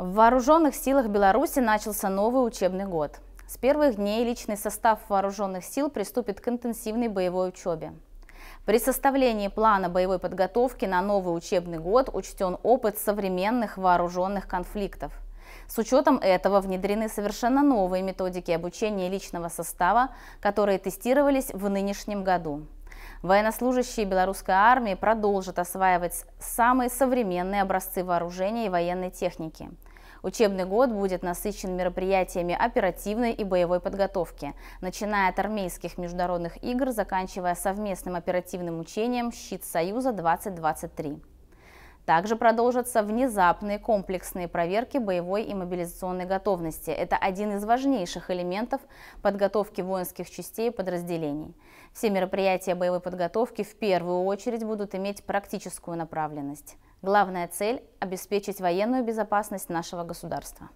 В вооруженных силах Беларуси начался новый учебный год. С первых дней личный состав вооруженных сил приступит к интенсивной боевой учебе. При составлении плана боевой подготовки на новый учебный год учтен опыт современных вооруженных конфликтов. С учетом этого внедрены совершенно новые методики обучения личного состава, которые тестировались в нынешнем году. Военнослужащие белорусской армии продолжат осваивать самые современные образцы вооружения и военной техники – Учебный год будет насыщен мероприятиями оперативной и боевой подготовки, начиная от армейских международных игр, заканчивая совместным оперативным учением «Щит Союза-2023». Также продолжатся внезапные комплексные проверки боевой и мобилизационной готовности. Это один из важнейших элементов подготовки воинских частей и подразделений. Все мероприятия боевой подготовки в первую очередь будут иметь практическую направленность. Главная цель – обеспечить военную безопасность нашего государства.